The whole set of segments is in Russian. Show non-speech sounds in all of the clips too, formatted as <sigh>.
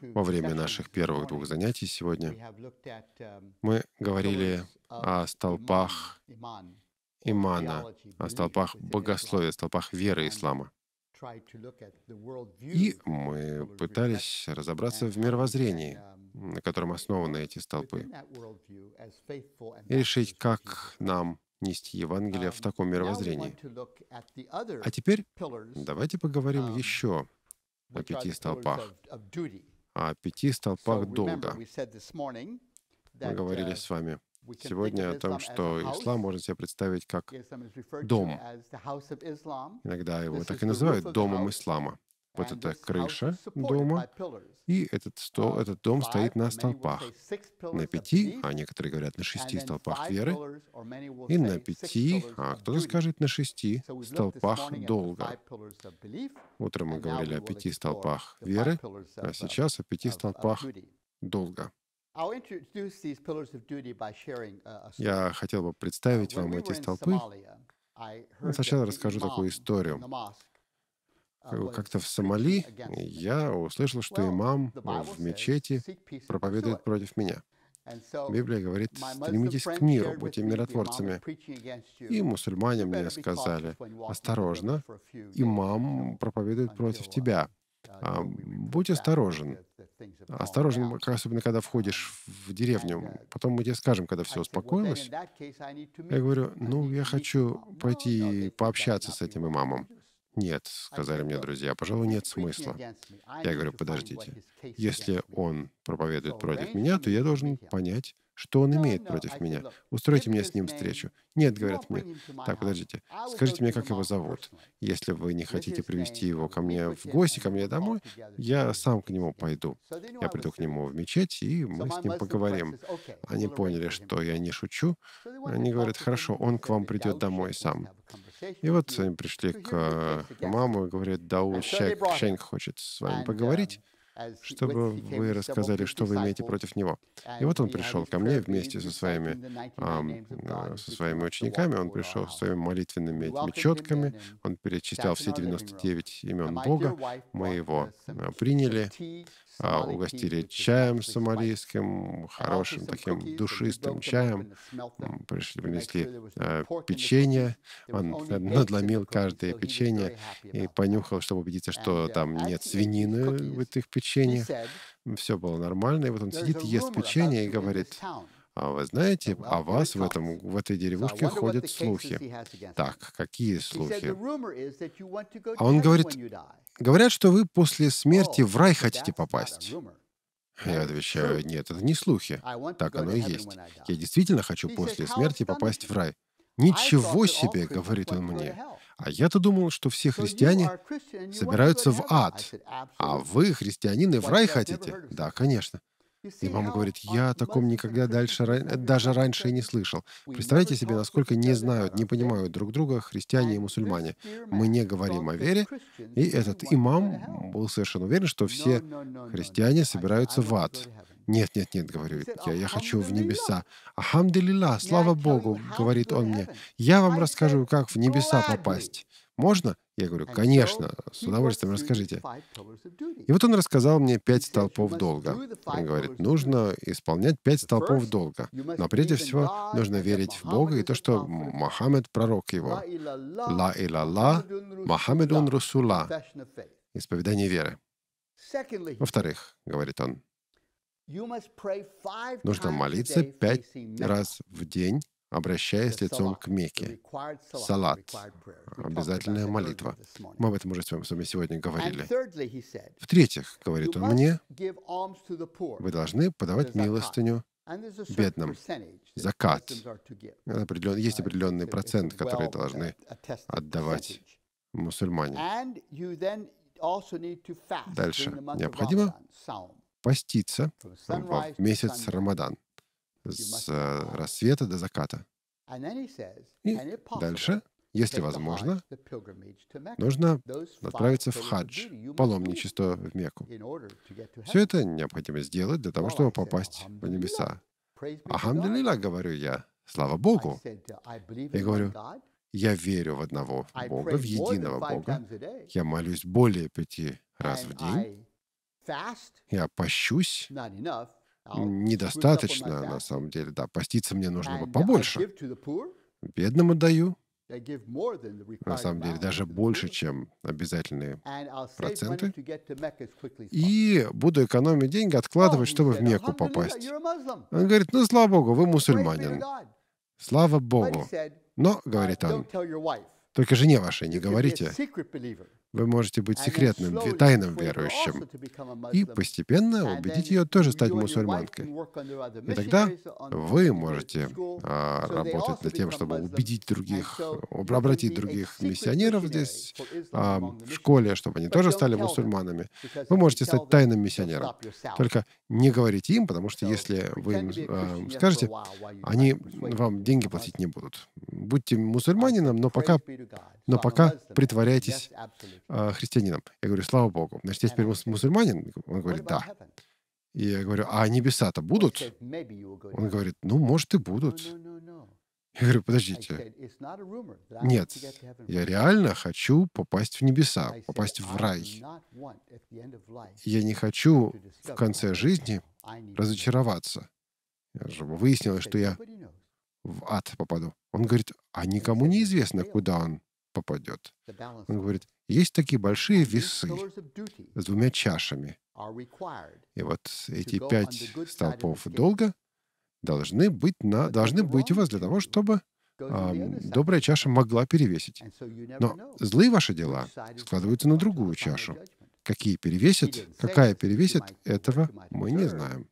Во время наших первых двух занятий сегодня мы говорили о столпах имана, о столпах богословия, столпах веры ислама. И мы пытались разобраться в мировоззрении, на котором основаны эти столпы, и решить, как нам нести Евангелие в таком мировоззрении. А теперь давайте поговорим эм, еще а о пяти столпах, о пяти столпах долга. Мы говорили uh, с вами сегодня о том, что ислам можно себе представить как дом. Иногда его так и называют домом ислама. Вот это крыша дома, и этот, стол, этот дом стоит на столпах. На пяти, а некоторые говорят на шести столпах веры, и на пяти, а кто-то скажет на шести столпах долга. Утром мы говорили о пяти столпах веры, а сейчас о пяти столпах долга. Я хотел бы uh, представить вам эти столпы. Ну, сначала расскажу такую историю как-то в Сомали я услышал, что имам в мечети проповедует против меня. Библия говорит, стремитесь к миру, будьте миротворцами. И мусульмане мне сказали, осторожно, имам проповедует против uh, тебя. Uh, а, будь осторожен. Осторожен, особенно когда входишь в деревню. Uh, Потом мы тебе скажем, когда все успокоилось. Я говорю, ну, я хочу пойти пообщаться с этим имамом. Нет, сказали мне друзья, пожалуй, нет смысла. Я говорю, подождите, если он проповедует против меня, то я должен понять, что он имеет против меня. Устройте мне с ним встречу. Нет, говорят мне. Так, подождите. Скажите мне, как его зовут. Если вы не хотите привести его ко мне в гости, ко мне домой, я сам к нему пойду. Я приду к нему в мечеть, и мы с ним поговорим. Они поняли, что я не шучу. Они говорят, хорошо, он к вам придет домой сам. И вот они пришли к маму, и говорят, да Шенг, Шенг хочет с вами поговорить, uh, чтобы вы рассказали, что вы имеете против него. И вот он пришел ко мне вместе со своими, а, со своими учениками, он пришел с своими молитвенными этими четками, он перечислял все 99 имен Бога, мы его э, приняли, а, угостили чаем сомалийским, а хорошим таким душистым чаем. Пришли, принесли э, печенье. Он надломил каждое печенье и понюхал, чтобы убедиться, что uh, там нет свинины в этих печеньях. Все было нормально. И вот он сидит, ест печенье и говорит, а вы знаете, о вас в, этом, в этой деревушке ходят слухи. Так, какие слухи? А он говорит, говорят, что вы после смерти oh, в рай хотите попасть. Я отвечаю, нет, это не слухи. Так оно и есть. Я действительно хочу после смерти попасть в рай. Ничего себе, говорит он мне. А я-то думал, что все христиане собираются в ад. А вы, христианины, в рай хотите? Да, конечно. И мама говорит, я о таком никогда дальше, даже раньше и не слышал. Представляете себе, насколько не знают, не понимают друг друга христиане и мусульмане. Мы не говорим о вере, и этот имам был совершенно уверен, что все христиане собираются в ад. Нет, нет, нет, говорю я, я хочу в небеса. Ахамдулилла, слава Богу, говорит он мне, я вам расскажу, как в небеса попасть. Можно? Я говорю, конечно, с удовольствием расскажите. И вот он рассказал мне пять столпов долга. Он говорит, нужно исполнять пять столпов долга. Но прежде всего нужно верить в Бога и то, что Мухаммед пророк его. Ла илалла, Мохаммедун русула. Исповедание веры. Во-вторых, говорит он, нужно молиться пять раз в день обращаясь э, лицом к Мекке. Салат — обязательная молитва. Мы об этом уже с вами сегодня говорили. В-третьих, говорит он мне, вы должны подавать милостыню бедным. Закат. Э, есть uh, определенный процент, который должны uh, отдавать мусульмане. Дальше. Необходимо поститься в месяц Рамадан с э, рассвета до заката. И дальше, если возможно, нужно отправиться в хадж, паломничество в Мекку. Все это необходимо сделать для того, чтобы попасть в небеса. Ахамдулилла, говорю я, слава Богу. Я говорю, я верю в одного Бога, в единого Бога. Я молюсь более пяти раз в день. Я пощусь, а недостаточно, на самом деле, да. Поститься мне нужно бы побольше. Бедным отдаю. На самом деле, даже больше, чем обязательные проценты. И буду экономить деньги, откладывать, oh, чтобы в Мекку попасть. Он говорит, ну, слава богу, вы мусульманин. Слава богу. Но, говорит «Uh, он, только жене вашей не говорите. Вы можете быть секретным, тайным верующим и постепенно убедить ее тоже стать мусульманкой. И тогда вы можете а, работать над тем, чтобы убедить других, обратить других миссионеров здесь, а, в школе, чтобы они тоже стали мусульманами. Вы можете стать тайным миссионером. Только не говорите им, потому что если вы им э, скажете, они а, вам деньги платить не будут. Будьте мусульманином, но пока, но пока притворяйтесь э, христианином. Я говорю, слава Богу. Значит, я теперь мусульманин? Он говорит, да. И я говорю, а небеса-то будут? Он говорит, ну, может, и будут. Ну, ну, ну, я говорю, подождите. Нет, я реально хочу попасть в небеса, попасть в рай. Я не хочу в конце жизни разочароваться. чтобы Выяснилось, что я в ад попаду. Он говорит, а никому не известно, куда он попадет. Он говорит, есть такие большие весы с двумя чашами. И вот эти пять столпов долга должны быть, на, должны быть у вас для того, чтобы а, добрая чаша могла перевесить. Но злые ваши дела складываются на другую чашу. Какие перевесят, какая перевесит, этого мы не знаем.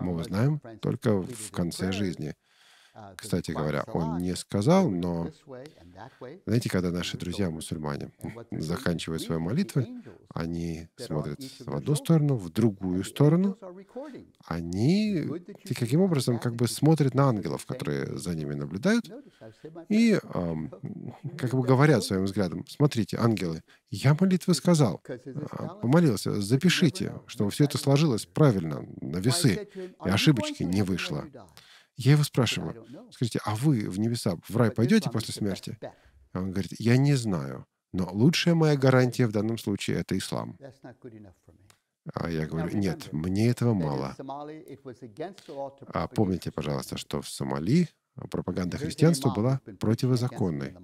Мы узнаем только в конце жизни. Кстати говоря, он не сказал, но знаете, когда наши друзья-мусульмане заканчивают свою молитву, они смотрят в одну сторону, в другую сторону, они таким образом как бы смотрят на ангелов, которые за ними наблюдают, ну, и э, как бы говорят своим взглядом, смотрите, ангелы, я молитвы сказал, а, помолился, запишите, чтобы все это сложилось правильно, на весы, и ошибочки не вышло. Я его спрашиваю, скажите, а вы в небеса, в рай пойдете после смерти? он говорит, я не знаю, но лучшая моя гарантия в данном случае — это ислам. А я говорю, нет, мне этого мало. А помните, пожалуйста, что в Сомали а, пропаганда христианства была противозаконной.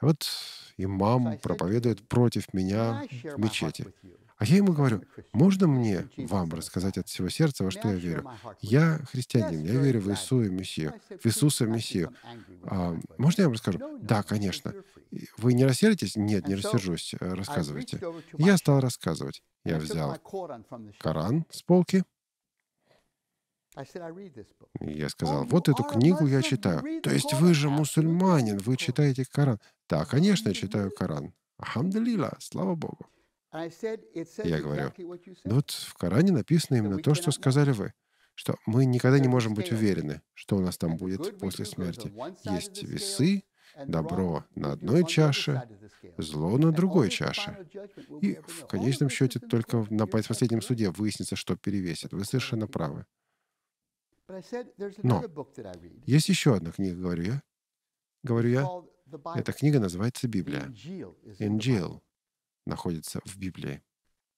Вот имам проповедует против меня в мечети. А я ему говорю, можно мне вам рассказать от всего сердца, во что я верю? Я христианин, я верю в Иисуса Мессию, в Иисуса Мессию. А, можно я вам расскажу? Да, конечно. Вы не рассердитесь? Нет, не рассержусь. Э, рассказывайте. Я стал рассказывать. Я взял Коран с полки, я сказал, oh, вот эту книгу я читаю. То есть вы же мусульманин, вы читаете Коран. Да, конечно, читаю Коран. Ахамдалила, слава Богу. Я говорю, ну вот в Коране написано именно то, что сказали вы, что мы никогда не можем быть уверены, что у нас там будет после смерти. Есть весы, добро на одной чаше, зло на другой чаше. И в конечном счете только на последнем суде выяснится, что перевесит. Вы совершенно правы. Но есть еще одна книга, говорю я. Говорю я. Эта книга называется Библия. Инджил находится в Библии.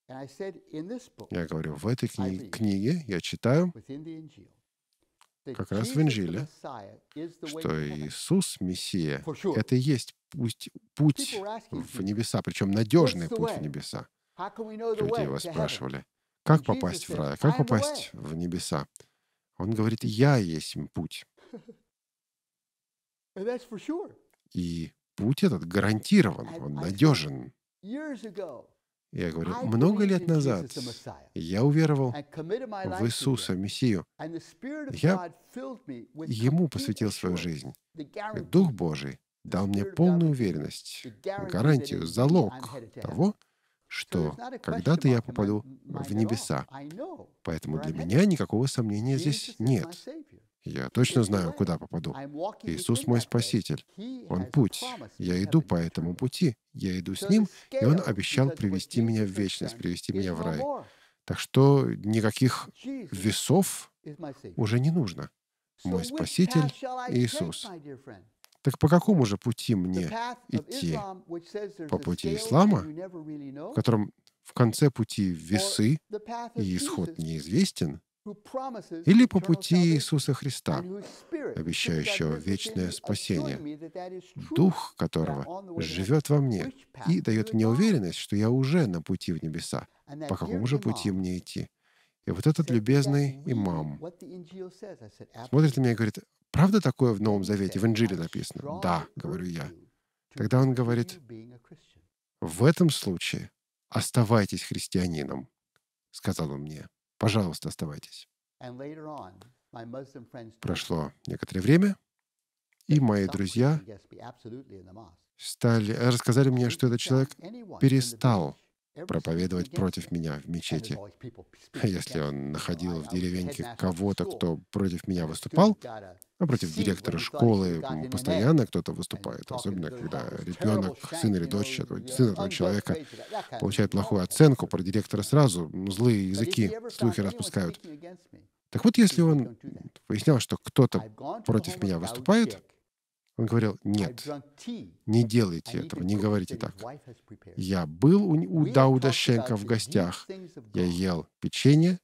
Я говорю, в этой кни- книге я читаю, как раз в Инжиле, что Иисус, Мессия, это и есть путь, путь в небеса, причем надежный путь в небеса. Люди его спрашивали, как попасть в рай, как попасть в небеса. Он говорит, я есть путь. <laughs> И путь этот гарантирован, он надежен. Я говорю, много лет назад я уверовал в Иисуса, Мессию. Я Ему посвятил свою жизнь. Дух Божий дал мне полную уверенность, гарантию, залог того, что когда-то я попаду в небеса. Поэтому для меня никакого сомнения здесь нет. Я точно знаю, куда попаду. Иисус мой Спаситель. Он путь. Я иду по этому пути. Я иду с Ним, и Он обещал привести меня в вечность, привести меня в рай. Так что никаких весов уже не нужно. Мой Спаситель Иисус. Так по какому же пути мне идти? По пути ислама, в котором в конце пути весы и исход неизвестен, или по пути Иисуса Христа, обещающего вечное спасение, дух которого живет во мне и дает мне уверенность, что я уже на пути в небеса. По какому же пути мне идти? И вот этот любезный имам смотрит на меня и говорит, «Правда такое в Новом Завете, в Инжиле написано?» «Да», — говорю я. Тогда он говорит, «В этом случае оставайтесь христианином», — сказал он мне. Пожалуйста, оставайтесь. Прошло некоторое время, и мои друзья стали, э, рассказали мне, что этот человек перестал проповедовать против меня в мечети. <laughs> Если он находил в деревеньке кого-то, кто против меня выступал, а против директора школы постоянно кто-то выступает, особенно когда ребенок, сын или дочь, сын этого человека получает плохую оценку, про директора сразу злые языки, слухи распускают. Так вот, если он выяснял, что кто-то против меня выступает, он говорил, нет, не делайте этого, не говорите так. Я был у Дауда Шенка в гостях, я ел печенье,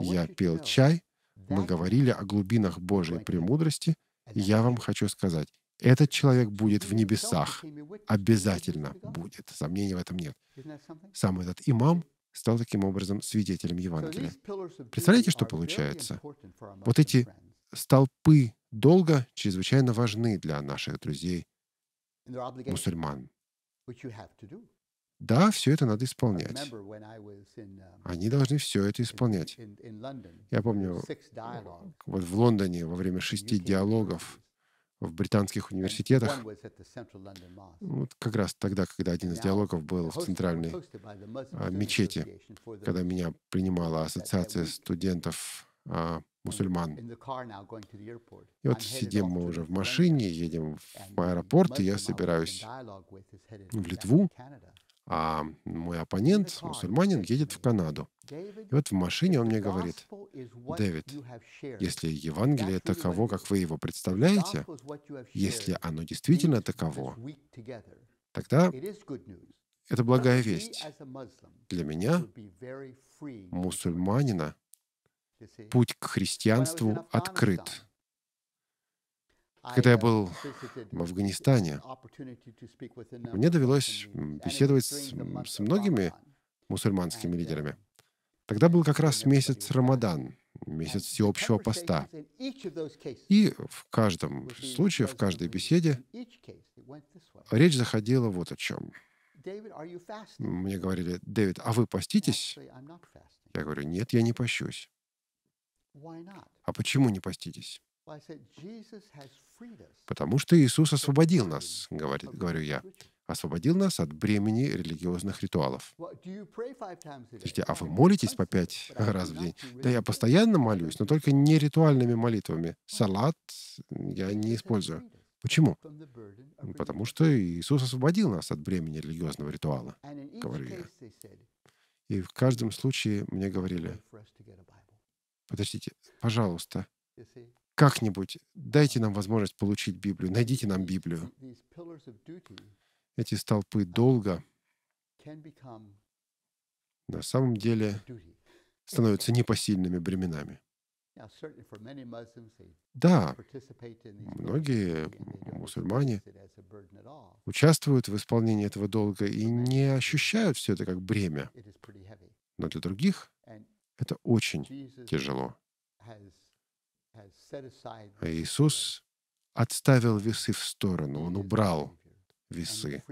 я пил чай, мы говорили о глубинах Божьей премудрости, и я вам хочу сказать, этот человек будет в небесах. Обязательно будет. Сомнений в этом нет. Сам этот имам стал таким образом свидетелем Евангелия. Представляете, что получается? Вот эти столпы долго чрезвычайно важны для наших друзей мусульман. Да, все это надо исполнять. Um, Они должны все это исполнять. Я помню, вот в Лондоне во время шести диалогов в британских университетах, вот как раз тогда, когда один из диалогов был в центральной а, мечети, когда меня принимала ассоциация студентов а, мусульман. И вот сидим мы уже в машине, едем в аэропорт, и я собираюсь в Литву, а мой оппонент, мусульманин, едет в Канаду. И вот в машине он мне говорит, «Дэвид, если Евангелие таково, как вы его представляете, если оно действительно таково, тогда это благая весть. Для меня, мусульманина, путь к христианству открыт. Когда я был в Афганистане, мне довелось беседовать с, многими мусульманскими лидерами. Тогда был как раз месяц Рамадан, месяц всеобщего поста. И в каждом случае, в каждой беседе речь заходила вот о чем. Мне говорили, «Дэвид, а вы поститесь?» Я говорю, «Нет, я не пощусь». А почему не поститесь? Потому что Иисус освободил нас, говорит, говорю я, освободил нас от бремени религиозных ритуалов. Слушайте, а вы молитесь по пять раз в день? Да я постоянно молюсь, но только не ритуальными молитвами. Салат я не использую. Почему? Ну, потому что Иисус освободил нас от бремени религиозного ритуала, говорю я. И в каждом случае мне говорили, подождите, пожалуйста, как-нибудь дайте нам возможность получить Библию, найдите нам Библию. Эти столпы долга на самом деле становятся непосильными бременами. Да, многие мусульмане участвуют в исполнении этого долга и не ощущают все это как бремя. Но для других это очень тяжело. А Иисус отставил весы в сторону, Он убрал весы,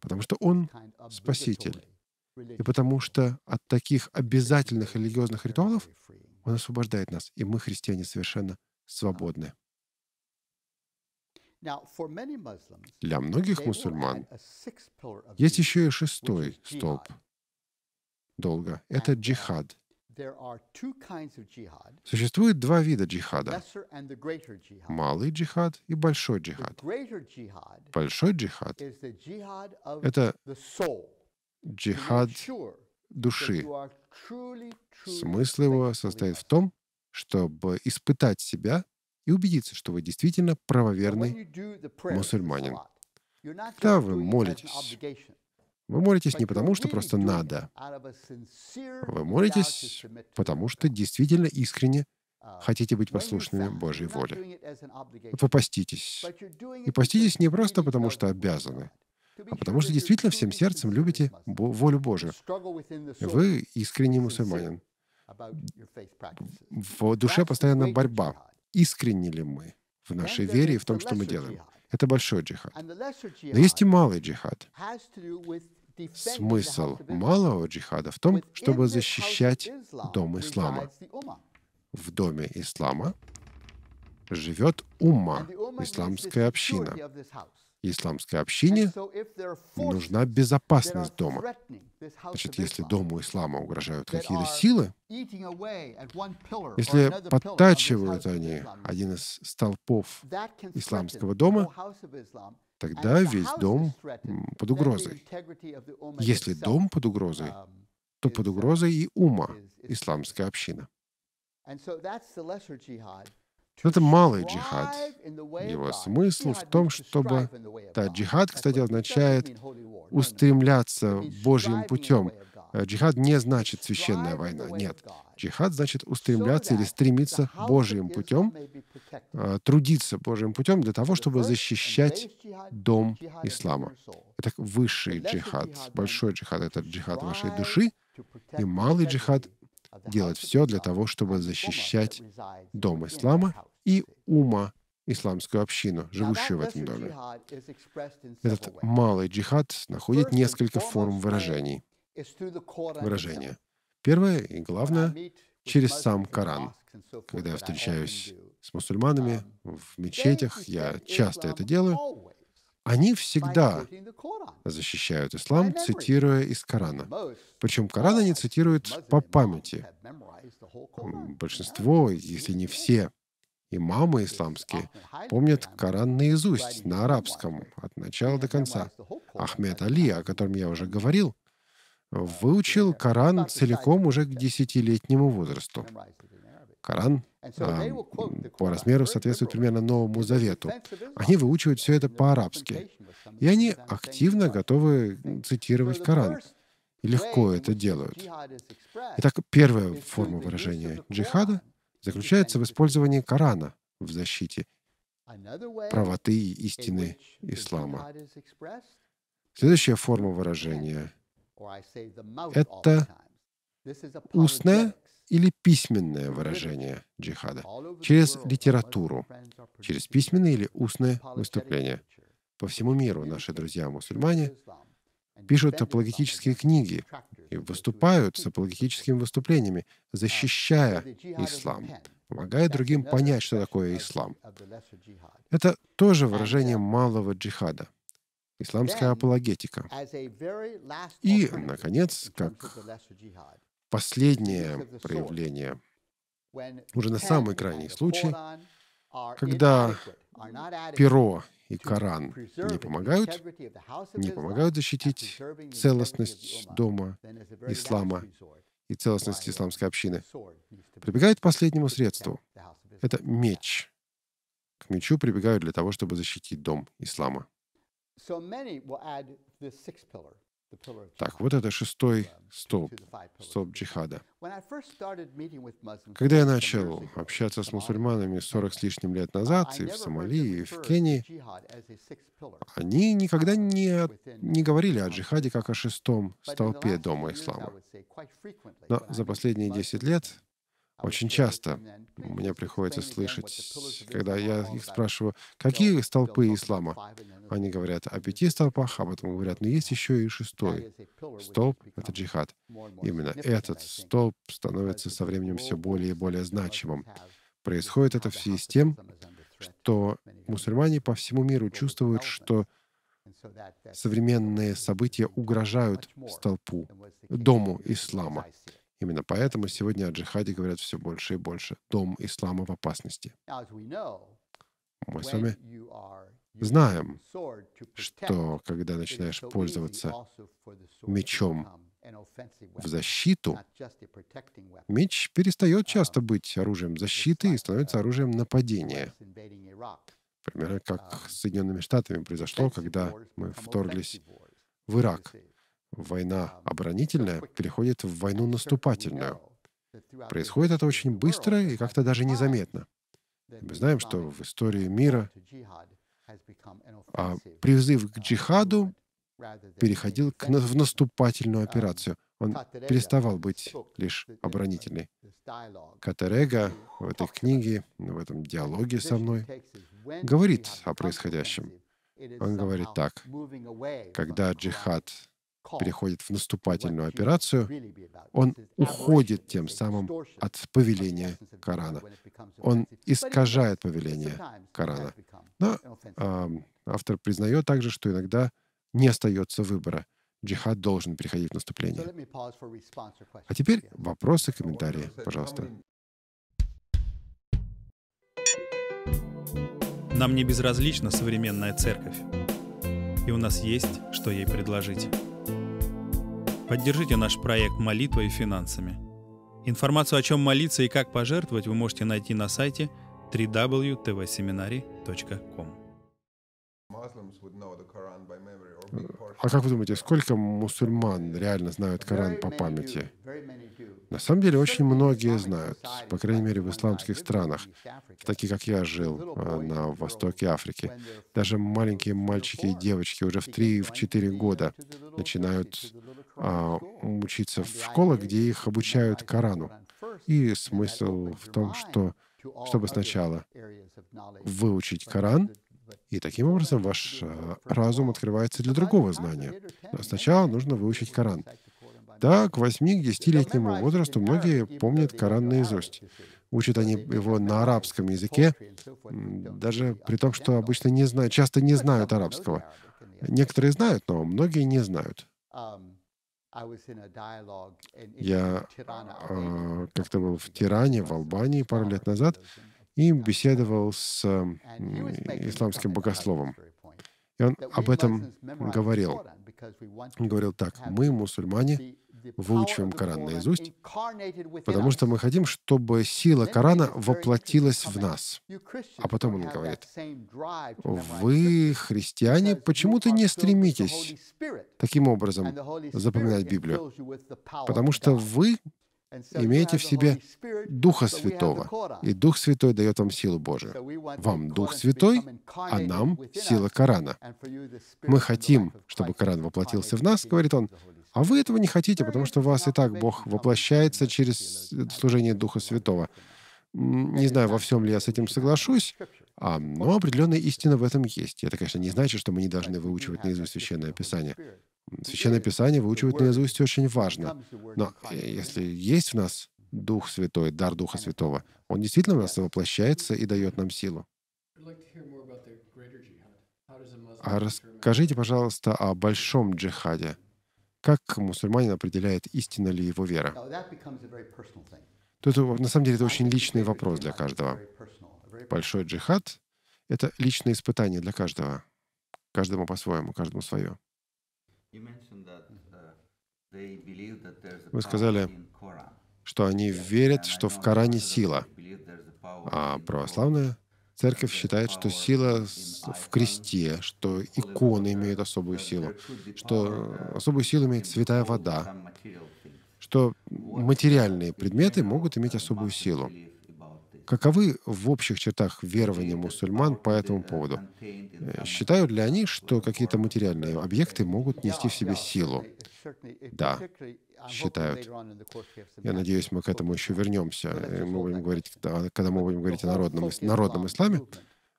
потому что Он Спаситель, и потому что от таких обязательных религиозных ритуалов Он освобождает нас, и мы, христиане, совершенно свободны. Для многих мусульман есть еще и шестой столб долга. Это джихад. Существует два вида джихада. Малый джихад и большой джихад. Большой джихад — это джихад души. Смысл его состоит в том, чтобы испытать себя и убедиться, что вы действительно правоверный мусульманин. Когда вы молитесь, вы молитесь не потому, что просто надо. Вы молитесь, потому что действительно искренне uh, хотите быть послушными Божьей воле. Вот вы поститесь. И поститесь не просто потому, что обязаны, а потому что действительно всем сердцем любите волю Божию. Вы искренний мусульманин. В душе постоянно борьба. Искренне ли мы в нашей вере и в том, что мы делаем? Это большой джихад. Но есть и малый джихад. Смысл малого джихада в том, чтобы защищать дом ислама. В доме ислама живет умма, исламская община исламской общине нужна безопасность дома. Значит, если дому ислама угрожают какие-то силы, если подтачивают они один из столпов исламского дома, тогда весь дом под угрозой. Если um, дом под угрозой, то под угрозой и ума исламская община. Это малый джихад. Его смысл в том, чтобы... Да, джихад, кстати, означает устремляться Божьим путем. Э, джихад не значит священная война, нет. Джихад значит устремляться или стремиться Божьим путем, э, трудиться Божьим путем для того, чтобы защищать дом ислама. Это высший джихад, большой джихад, это джихад вашей души, и малый джихад — делать все для того, чтобы защищать дом ислама и ума исламскую общину, живущую в этом доме. Этот малый джихад находит несколько форм выражений. Выражения. Первое и главное — через сам Коран. Когда я встречаюсь с мусульманами um, в мечетях, я часто это делаю, они всегда защищают ислам, цитируя из Корана. Причем Корана они цитируют по памяти. Большинство, если не все имамы исламские помнят Коран наизусть, на арабском, от начала до конца. Ахмед Али, о котором я уже говорил, выучил Коран целиком уже к десятилетнему возрасту. Коран а, по размеру соответствует примерно Новому Завету. Они выучивают все это по-арабски. И они активно готовы цитировать Коран. И легко это делают. Итак, первая форма выражения джихада заключается в использовании Корана в защите правоты и истины ислама. Следующая форма выражения — это устная или письменное выражение джихада, через литературу, через письменное или устное выступление. По всему миру наши друзья-мусульмане пишут апологетические книги и выступают с апологетическими выступлениями, защищая ислам, помогая другим понять, что такое ислам. Это тоже выражение малого джихада, исламская апологетика. И, наконец, как последнее проявление, уже на самый крайний случай, когда перо и Коран не помогают, не помогают защитить целостность дома ислама и целостность исламской общины, прибегают к последнему средству. Это меч. К мечу прибегают для того, чтобы защитить дом ислама. Так, вот это шестой столб, столб джихада. Когда я начал общаться с мусульманами 40 с лишним лет назад, и в Сомали, и в Кении, они никогда не, не говорили о джихаде как о шестом столпе Дома Ислама. Но за последние 10 лет очень часто мне приходится слышать, когда я их спрашиваю, какие столпы ислама? Они говорят о пяти столпах, об этом говорят, но есть еще и шестой. Столб — это джихад. Именно этот столб становится со временем все более и более значимым. Происходит это в связи с тем, что мусульмане по всему миру чувствуют, что современные события угрожают столпу, дому ислама. Именно поэтому сегодня о джихаде говорят все больше и больше. Дом ислама в опасности. Мы с вами знаем, что когда начинаешь пользоваться мечом в защиту, меч перестает uh, часто быть оружием защиты и становится uh, оружием нападения. Примерно как uh, с Соединенными Штатами произошло, когда мы вторглись в Ирак война оборонительная переходит в войну наступательную. Происходит это очень быстро и как-то даже незаметно. Мы знаем, что в истории мира а, призыв к джихаду переходил к, на, в наступательную операцию. Он переставал быть лишь оборонительный. Катарега в этой книге, в этом диалоге со мной, говорит о происходящем. Он говорит так. Когда джихад переходит в наступательную операцию, он уходит тем самым от повеления Корана. Он искажает повеление Корана. Но э, автор признает также, что иногда не остается выбора. Джихад должен переходить в наступление. А теперь вопросы, комментарии, пожалуйста. Нам не безразлична современная церковь, и у нас есть, что ей предложить. Поддержите наш проект молитвой и финансами. Информацию о чем молиться и как пожертвовать вы можете найти на сайте www.tvseminary.com. А как вы думаете, сколько мусульман реально знают Коран по памяти? На самом деле, очень многие знают, по крайней мере, в исламских странах, такие как я жил э, на востоке Африки. Даже маленькие мальчики и девочки уже в 3-4 года начинают а, учиться в школах, где их обучают Корану. И смысл в том, что чтобы сначала выучить Коран, и таким образом ваш а, разум открывается для другого знания. Но сначала нужно выучить Коран. Да, к 8-10-летнему возрасту многие помнят Коран наизусть. Учат они его на арабском языке, даже при том, что обычно не знают, часто не знают арабского. Некоторые знают, но многие не знают. Um, я а, как-то был в Тиране, в Албании пару лет назад, и беседовал с исламским богословом. И он об этом говорил. Он говорил так, мы, мусульмане, выучиваем Коран наизусть, потому что мы хотим, чтобы сила Корана воплотилась в нас. А потом он говорит, вы, христиане, почему-то не стремитесь таким образом запоминать Библию, потому что вы имеете в себе Духа Святого, и Дух Святой дает вам силу Божию. Вам Дух Святой, а нам сила Корана. Мы хотим, чтобы Коран воплотился в нас, говорит он, а вы этого не хотите, потому что вас и так Бог воплощается через э, служение Духа Святого. Не знаю, во всем ли я с этим соглашусь, а, но определенная истина в этом есть. И это, конечно, не значит, что мы не должны выучивать наизусть Священное Писание. Священное Писание выучивать наизусть очень важно. Но э, если есть в нас Дух Святой, дар Духа Святого, он действительно в нас воплощается и дает нам силу. А расскажите, пожалуйста, о большом джихаде как мусульманин определяет, истинна ли его вера. То это на самом деле, это очень личный вопрос для каждого. Большой джихад — это личное испытание для каждого. Каждому по-своему, каждому свое. Uh, Вы сказали, что они верят, что в Коране сила, а православная? Церковь считает, что сила в кресте, что иконы имеют особую силу, что особую силу имеет святая вода, что материальные предметы могут иметь особую силу. Каковы в общих чертах верования мусульман по этому поводу? Э, считают ли они, что какие-то материальные объекты могут нести в себе силу? Да. А, считают. Я надеюсь, мы к этому еще вернемся. Мы будем говорить, когда мы будем говорить о народном, народном исламе,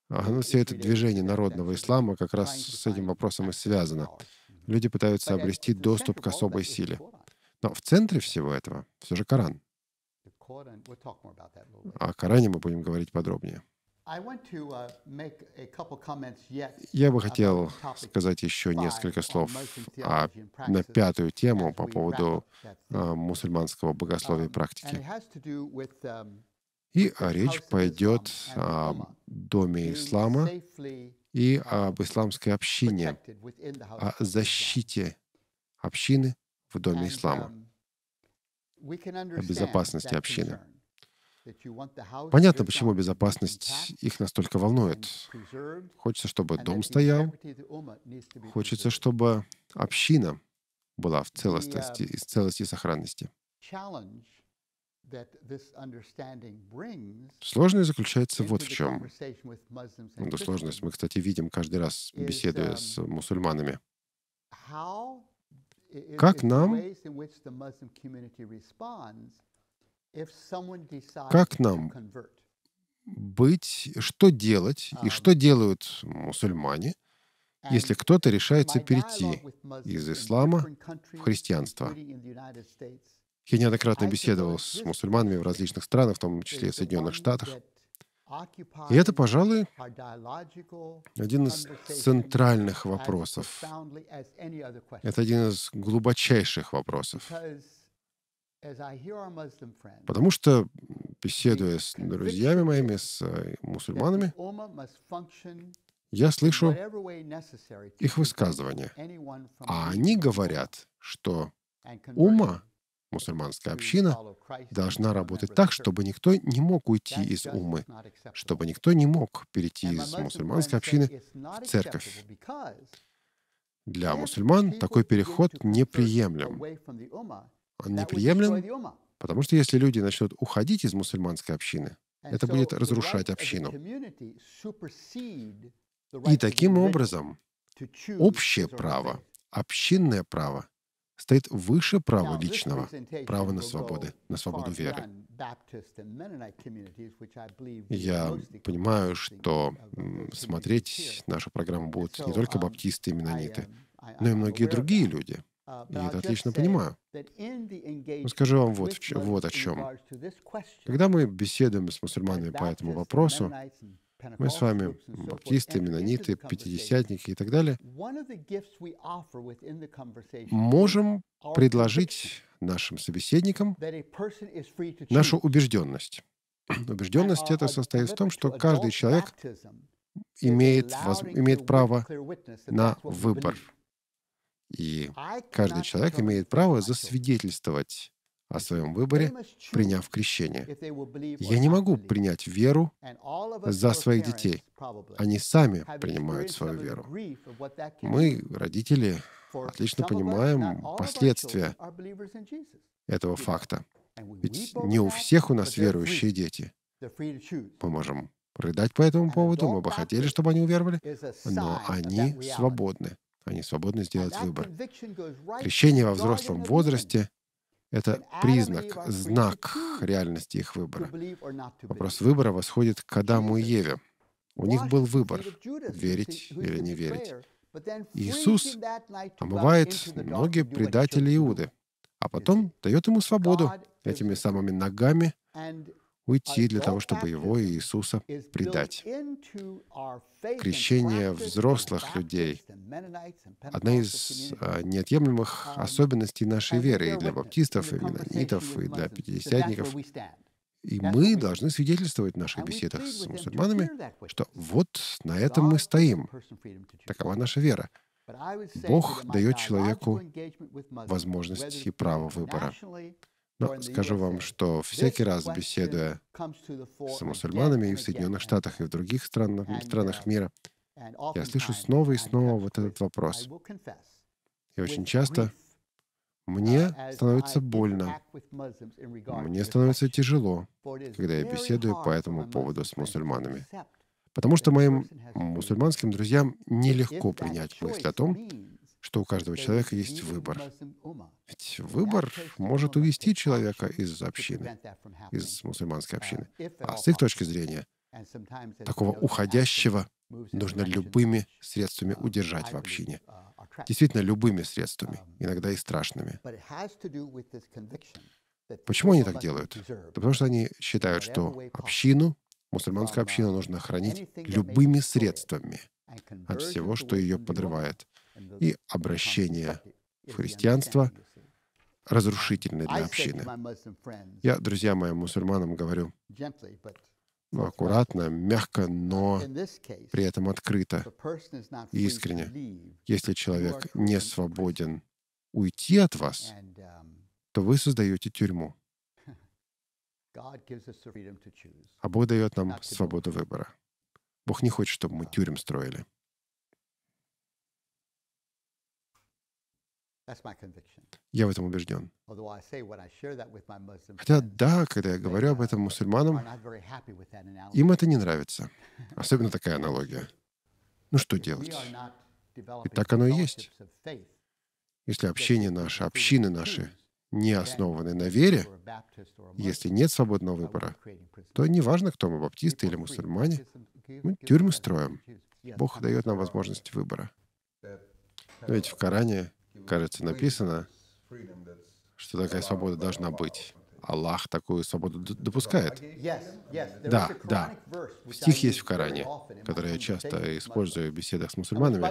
оно, ну, все это движение народного ислама как раз с этим вопросом и связано. Люди пытаются обрести доступ к особой силе. Но в центре всего этого все же Коран. О Коране мы будем говорить подробнее. Uh, Я бы хотел сказать еще несколько слов о, а, на пятую тему по поводу а, мусульманского богословия и um, практики. Um, и а, речь пойдет о доме ислама и uh, об исламской общине, о защите общины в доме ислама, um, о безопасности общины. Понятно, почему безопасность их настолько волнует. Хочется, чтобы дом стоял, хочется, чтобы община была в целостности, uh, из целости и сохранности. Сложность заключается вот в чем. Эту ну сложность мы, кстати, видим каждый раз, беседуя um, с мусульманами. Как нам как нам быть, что делать и um, что делают мусульмане, если кто-то решается перейти из ислама в христианство. Я неоднократно беседовал с мусульманами в различных странах, в том числе и в Соединенных Штатах. И это, пожалуй, один из центральных вопросов. Это один из глубочайших вопросов. Потому что, беседуя с друзьями моими, с э, мусульманами, я слышу их высказывания. А они говорят, что ума, мусульманская община, должна работать так, чтобы никто не мог уйти из умы, чтобы никто не мог перейти из мусульманской общины в церковь. Для мусульман такой переход неприемлем, он неприемлем, потому что если люди начнут уходить из мусульманской общины, это будет разрушать общину. И таким образом общее право, общинное право стоит выше права личного, права на свободы, на свободу веры. Я понимаю, что смотреть нашу программу будут не только um, баптисты и менониты, но и многие другие люди — я а, это отлично понимаю. Но ну, скажу вам вот, вот о чем. Когда мы беседуем с мусульманами по этому вопросу, мы с вами баптисты, менониты, пятидесятники и так далее, можем предложить нашим собеседникам нашу убежденность. <clears throat> Убежденность это состоит в том, что каждый человек имеет, имеет право на выбор. И каждый человек имеет право засвидетельствовать о своем выборе, приняв крещение. Я не могу принять веру за своих детей. Они сами принимают свою веру. Мы, родители, отлично понимаем последствия этого факта. Ведь не у всех у нас верующие дети. Мы можем рыдать по этому поводу, мы бы хотели, чтобы они уверовали, но они свободны. Они свободны сделать выбор. Крещение во взрослом возрасте — это признак, знак реальности их выбора. Вопрос выбора восходит к Адаму и Еве. У них был выбор — верить или не верить. Иисус омывает ноги предателя Иуды, а потом дает ему свободу этими самыми ногами уйти для того, чтобы его и Иисуса предать. Крещение взрослых людей — одна из а, неотъемлемых um, особенностей нашей веры и для баптистов, и менонитов, и для пятидесятников. И мы должны свидетельствовать в наших беседах с мусульманами, что вот на этом мы стоим. Такова наша вера. Бог дает человеку возможность и право выбора. Но скажу вам, что всякий раз, беседуя с мусульманами и в Соединенных Штатах, и в других странах, странах uh, мира, я слышу снова и снова вот этот вопрос. И очень часто мне uh, становится больно, мне становится тяжело, когда я беседую по этому поводу с мусульманами. Потому что моим мусульманским друзьям нелегко принять мысль о том, что у каждого человека есть выбор. Ведь выбор может увести человека из общины, из мусульманской общины. А с их точки зрения, такого уходящего нужно любыми средствами удержать в общине. Действительно, любыми средствами, иногда и страшными. Почему они так делают? Да потому что они считают, что общину, мусульманскую общину нужно хранить любыми средствами от всего, что ее подрывает и обращение в христианство разрушительны для общины. Я, друзья моим мусульманам, говорю ну, аккуратно, мягко, но при этом открыто искренне. Если человек не свободен уйти от вас, то вы создаете тюрьму. А Бог дает нам свободу выбора. Бог не хочет, чтобы мы тюрем строили. Я в этом убежден. Хотя да, когда я говорю об uh, этом мусульманам, им это не нравится. Особенно такая аналогия. Ну что делать? И так оно и есть. Если общение наше, общины наши не основаны на вере, если нет свободного выбора, то неважно, кто мы, баптисты или мусульмане, мы тюрьмы строим. Бог дает нам возможность выбора. Но ведь в uh, Коране кажется, написано, что такая свобода должна быть. Аллах такую свободу допускает. Да, да. Стих есть в Коране, который я часто использую в беседах с мусульманами.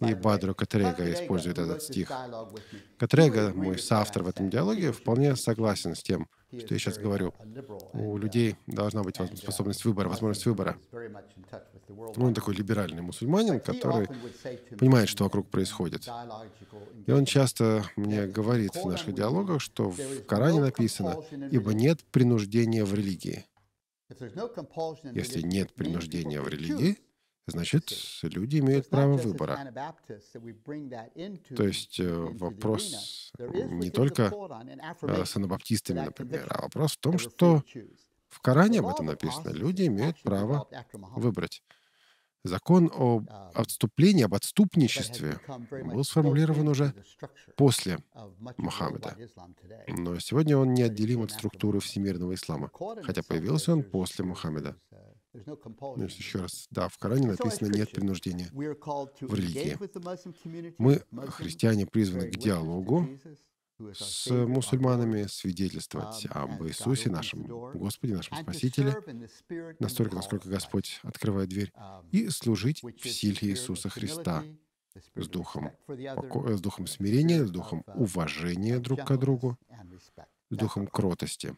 И Бадру Катрега использует этот стих. Катрега, мой соавтор в этом диалоге, вполне согласен с тем, что я сейчас говорю. У людей должна быть способность выбора, возможность выбора. Ну, он такой либеральный мусульманин, который понимает, что вокруг происходит. И он часто мне говорит в наших диалогах, что в Коране написано, «Ибо нет принуждения в религии». Если нет принуждения в религии, значит, люди имеют право выбора. То есть э, вопрос не только э, с анабаптистами, например, а вопрос в том, что в Коране об этом написано. Люди имеют право выбрать. Закон о um, отступлении, об отступничестве был сформулирован уже после Мухаммеда. Но сегодня он неотделим от структуры всемирного ислама, хотя появился он после Мухаммеда. Uh, ну, еще раз, да, в Коране написано «нет принуждения». В религии. Мы, христиане, призваны к диалогу с мусульманами, свидетельствовать um, об Иисусе, нашем Господе, нашем Спасителе, настолько, насколько Господь открывает дверь, um, и служить в силе Иисуса Христа, с духом, с духом смирения, с духом uh, уважения друг к другу, с духом кротости.